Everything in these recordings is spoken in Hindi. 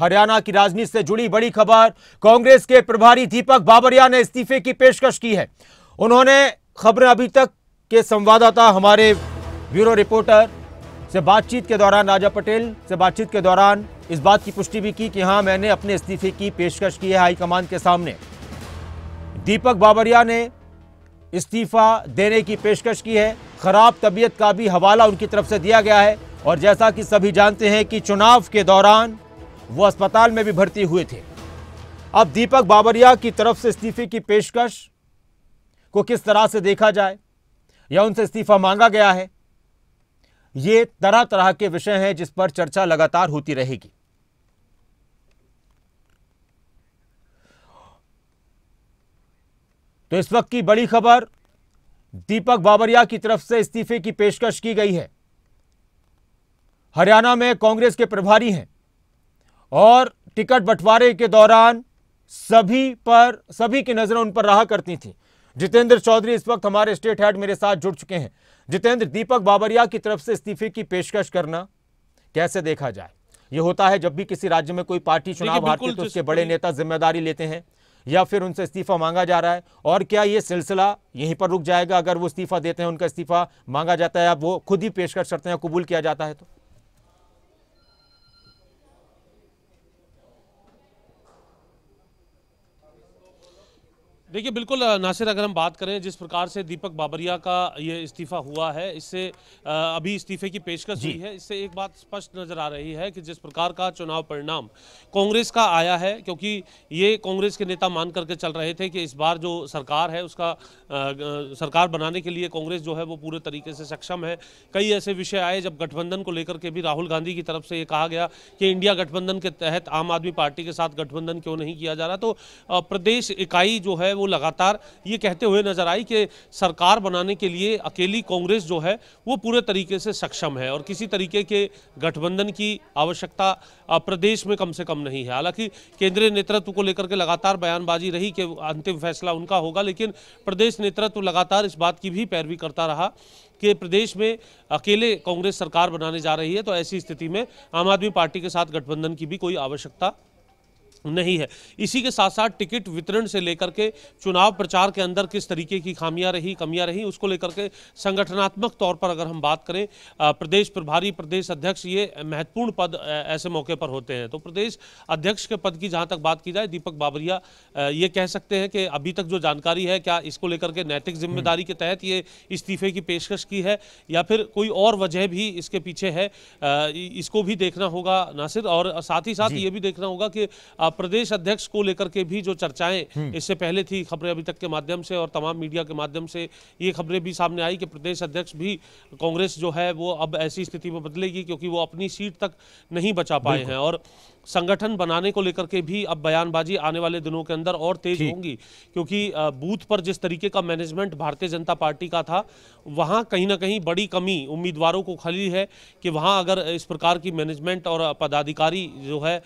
हरियाणा की राजनीति से जुड़ी बड़ी खबर कांग्रेस के प्रभारी दीपक बाबरिया ने इस्तीफे की पेशकश की है उन्होंने खबरें अभी तक के संवाददाता हमारे ब्यूरो रिपोर्टर से बातचीत के दौरान राजा पटेल से बातचीत के दौरान इस बात की पुष्टि भी की कि हाँ मैंने अपने इस्तीफे की पेशकश की है हाईकमान के सामने दीपक बाबरिया ने इस्तीफा देने की पेशकश की है खराब तबीयत का भी हवाला उनकी तरफ से दिया गया है और जैसा कि सभी जानते हैं कि चुनाव के दौरान वो अस्पताल में भी भर्ती हुए थे अब दीपक बाबरिया की तरफ से इस्तीफे की पेशकश को किस तरह से देखा जाए या उनसे इस्तीफा मांगा गया है ये तरह तरह के विषय हैं जिस पर चर्चा लगातार होती रहेगी तो इस वक्त की बड़ी खबर दीपक बाबरिया की तरफ से इस्तीफे की पेशकश की गई है हरियाणा में कांग्रेस के प्रभारी हैं और टिकट बंटवारे के दौरान सभी पर सभी की नज़रें उन पर रहा करती थी जितेंद्र चौधरी इस वक्त हमारे स्टेट हेड मेरे साथ जुड़ चुके हैं जितेंद्र दीपक बाबरिया की तरफ से इस्तीफे की पेशकश करना कैसे देखा जाए ये होता है जब भी किसी राज्य में कोई पार्टी चुनाव हारती तो, तो उसके बड़े नेता जिम्मेदारी लेते हैं या फिर उनसे इस्तीफा मांगा जा रहा है और क्या ये सिलसिला यहीं पर रुक जाएगा अगर वो इस्तीफा देते हैं उनका इस्तीफा मांगा जाता है अब वो खुद ही पेशकश करते हैं कबूल किया जाता है तो देखिए बिल्कुल नासिर अगर हम बात करें जिस प्रकार से दीपक बाबरिया का ये इस्तीफा हुआ है इससे अभी इस्तीफे की पेशकश हुई है इससे एक बात स्पष्ट नज़र आ रही है कि जिस प्रकार का चुनाव परिणाम कांग्रेस का आया है क्योंकि ये कांग्रेस के नेता मान करके चल रहे थे कि इस बार जो सरकार है उसका आ, सरकार बनाने के लिए कांग्रेस जो है वो पूरे तरीके से सक्षम है कई ऐसे विषय आए जब गठबंधन को लेकर के भी राहुल गांधी की तरफ से ये कहा गया कि इंडिया गठबंधन के तहत आम आदमी पार्टी के साथ गठबंधन क्यों नहीं किया जा रहा तो प्रदेश इकाई जो है वो लगातार ये कहते हुए नजर आई कि सरकार बनाने के लिए अकेली कांग्रेस जो है वो पूरे तरीके से सक्षम है और किसी तरीके के गठबंधन की आवश्यकता प्रदेश में कम से कम नहीं है हालांकि केंद्रीय नेतृत्व को लेकर के लगातार बयानबाजी रही कि अंतिम फैसला उनका होगा लेकिन प्रदेश नेतृत्व लगातार इस बात की भी पैरवी करता रहा कि प्रदेश में अकेले कांग्रेस सरकार बनाने जा रही है तो ऐसी स्थिति में आम आदमी पार्टी के साथ गठबंधन की भी कोई आवश्यकता नहीं है इसी के साथ साथ टिकट वितरण से लेकर के चुनाव प्रचार के अंदर किस तरीके की खामियां रही कमियां रही उसको लेकर के संगठनात्मक तौर पर अगर हम बात करें प्रदेश प्रभारी प्रदेश अध्यक्ष ये महत्वपूर्ण पद ऐसे मौके पर होते हैं तो प्रदेश अध्यक्ष के पद की जहां तक बात की जाए दीपक बाबरिया ये कह सकते हैं कि अभी तक जो जानकारी है क्या इसको लेकर के नैतिक हम्म। जिम्मेदारी के तहत ये इस्तीफे की पेशकश की है या फिर कोई और वजह भी इसके पीछे है इसको भी देखना होगा नासिर और साथ ही साथ ये भी देखना होगा कि प्रदेश अध्यक्ष को लेकर के भी जो चर्चाएं हम्म। इससे पहले थी खबरें अभी तक के माध्यम से और तमाम मीडिया के माध्यम से ये खबरें भी सामने आई कि प्रदेश अध्यक्ष भी कांग्रेस जो है वो अब ऐसी स्थिति में बदलेगी क्योंकि वो अपनी सीट तक नहीं बचा पाए हैं और संगठन बनाने को लेकर के भी अब बयानबाजी आने वाले दिनों के अंदर और तेज होंगी क्योंकि बूथ पर जिस तरीके का मैनेजमेंट भारतीय जनता पार्टी का था वहां कहीं ना कहीं बड़ी कमी उम्मीदवारों को खली है कि वहां अगर इस प्रकार की मैनेजमेंट और पदाधिकारी जो है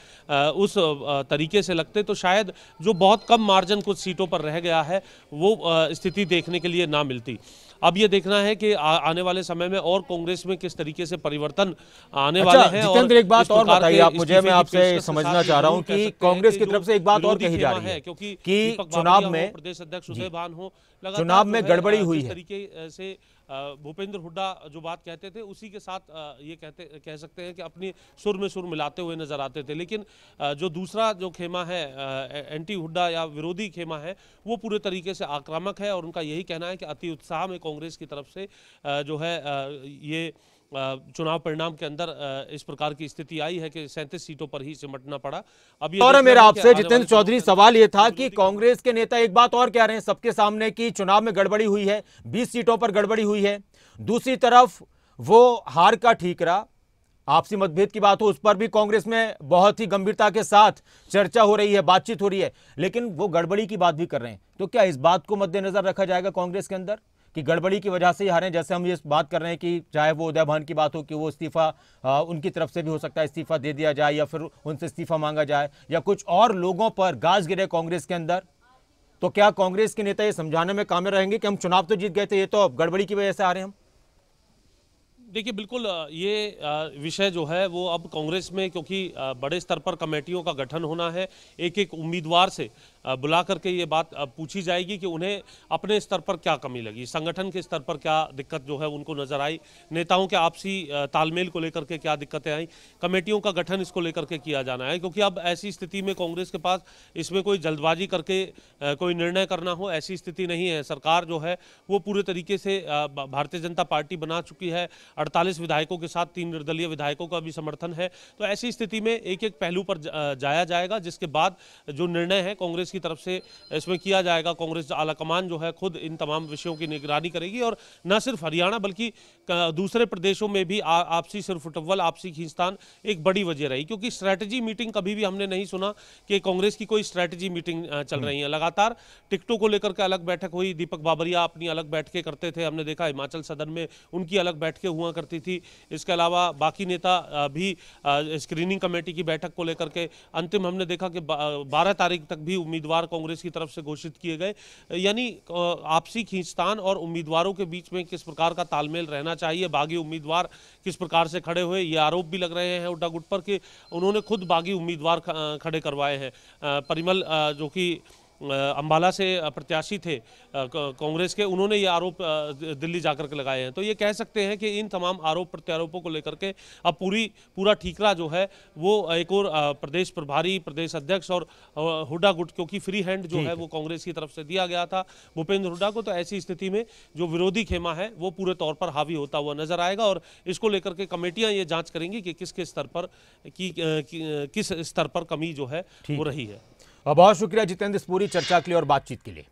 उस तरीके से लगते तो शायद जो बहुत कम मार्जिन कुछ सीटों पर रह गया है वो स्थिति देखने के लिए ना मिलती अब ये देखना है कि आने वाले समय में और कांग्रेस में किस तरीके से परिवर्तन आने अच्छा, वाले हैं और एक बात और बताइए आप मुझे मैं आपसे समझना चाह रहा हूं कि कांग्रेस की तरफ से एक बात और कही जा रही है क्योंकि चुनाव में प्रदेश अध्यक्ष उदय भान हो चुनाव में गड़बड़ी हुई है तरीके से भूपेंद्र हुड्डा जो बात कहते थे उसी के साथ ये कहते कह सकते हैं कि अपनी सुर में सुर मिलाते हुए नजर आते थे लेकिन जो दूसरा जो खेमा है एंटी हुड्डा या विरोधी खेमा है वो पूरे तरीके से आक्रामक है और उनका यही कहना है कि अति उत्साह में कांग्रेस की तरफ से जो है ये चुनाव परिणाम के अंदर इस प्रकार की स्थिति आई है कि सैंतीस सीटों पर ही सिमटना पड़ा अब और मेरा आपसे जितेंद्र चौधरी सवाल ये था कि कांग्रेस के नेता एक बात और कह रहे हैं सबके सामने कि चुनाव में गड़बड़ी हुई है बीस सीटों पर गड़बड़ी हुई है दूसरी तरफ वो हार का ठीकरा आपसी मतभेद की बात हो उस पर भी कांग्रेस में बहुत ही गंभीरता के साथ चर्चा हो रही है बातचीत हो रही है लेकिन वो गड़बड़ी की बात भी कर रहे हैं तो क्या इस बात को मद्देनजर रखा जाएगा कांग्रेस के अंदर कि गड़बड़ी की वजह से ही हारे जैसे हम ये बात कर रहे हैं कि चाहे वो उदय भवन की बात हो कि वो इस्तीफ़ा उनकी तरफ से भी हो सकता है इस्तीफ़ा दे दिया जाए या फिर उनसे इस्तीफ़ा मांगा जाए या कुछ और लोगों पर गाज गिरे कांग्रेस के अंदर तो क्या कांग्रेस के नेता ये समझाने में कामे रहेंगे कि हम चुनाव तो जीत गए थे ये तो गड़बड़ी की वजह से आ रहे हैं हम देखिए बिल्कुल ये विषय जो है वो अब कांग्रेस में क्योंकि बड़े स्तर पर कमेटियों का गठन होना है एक एक उम्मीदवार से बुला करके ये बात पूछी जाएगी कि उन्हें अपने स्तर पर क्या कमी लगी संगठन के स्तर पर क्या दिक्कत जो है उनको नज़र आई नेताओं के आपसी तालमेल को लेकर के क्या दिक्कतें आई कमेटियों का गठन इसको लेकर के किया जाना है क्योंकि अब ऐसी स्थिति में कांग्रेस के पास इसमें कोई जल्दबाजी करके कोई निर्णय करना हो ऐसी स्थिति नहीं है सरकार जो है वो पूरे तरीके से भारतीय जनता पार्टी बना चुकी है अड़तालीस विधायकों के साथ तीन निर्दलीय विधायकों का भी समर्थन है तो ऐसी स्थिति में एक एक पहलू पर जाया जाएगा जिसके बाद जो निर्णय है कांग्रेस की तरफ से इसमें किया जाएगा कांग्रेस आलाकमान जो है खुद इन तमाम विषयों की निगरानी करेगी और न सिर्फ हरियाणा बल्कि दूसरे प्रदेशों में भी आपसी सिर्फ फुटबल आपसी खींचतान एक बड़ी वजह रही क्योंकि स्ट्रैटेजी मीटिंग कभी भी हमने नहीं सुना कि कांग्रेस की कोई स्ट्रैटेजी मीटिंग चल रही है लगातार टिकटों को लेकर के अलग बैठक हुई दीपक बाबरिया अपनी अलग बैठकें करते थे हमने देखा हिमाचल सदन में उनकी अलग बैठकें हुआ करती थी इसके अलावा बाकी नेता भी स्क्रीनिंग कमेटी की बैठक को लेकर के अंतिम हमने देखा कि बारह तारीख तक भी उम्मीदवार कांग्रेस की तरफ से घोषित किए गए यानी आपसी खींचतान और उम्मीदवारों के बीच में किस प्रकार का तालमेल रहना चाहिए बागी उम्मीदवार किस प्रकार से खड़े हुए ये आरोप भी लग रहे हैं उड्डा गुट पर कि उन्होंने खुद बागी उम्मीदवार खड़े करवाए हैं परिमल जो कि अम्बाला से प्रत्याशी थे कांग्रेस के उन्होंने ये आरोप दिल्ली जाकर के लगाए हैं तो ये कह सकते हैं कि इन तमाम आरोप प्रत्यारोपों को लेकर के अब पूरी पूरा ठीकरा जो है वो एक और प्रदेश प्रभारी प्रदेश अध्यक्ष और हुडा गुट क्योंकि फ्री हैंड जो है वो कांग्रेस की तरफ से दिया गया था भूपेंद्र हुडा को तो ऐसी स्थिति में जो विरोधी खेमा है वो पूरे तौर पर हावी होता हुआ नजर आएगा और इसको लेकर के कमेटियां ये जांच करेंगी कि किसके स्तर पर कि किस स्तर पर कमी जो है वो रही है बहुत शुक्रिया जितेंद्र इस पूरी चर्चा के लिए और बातचीत के लिए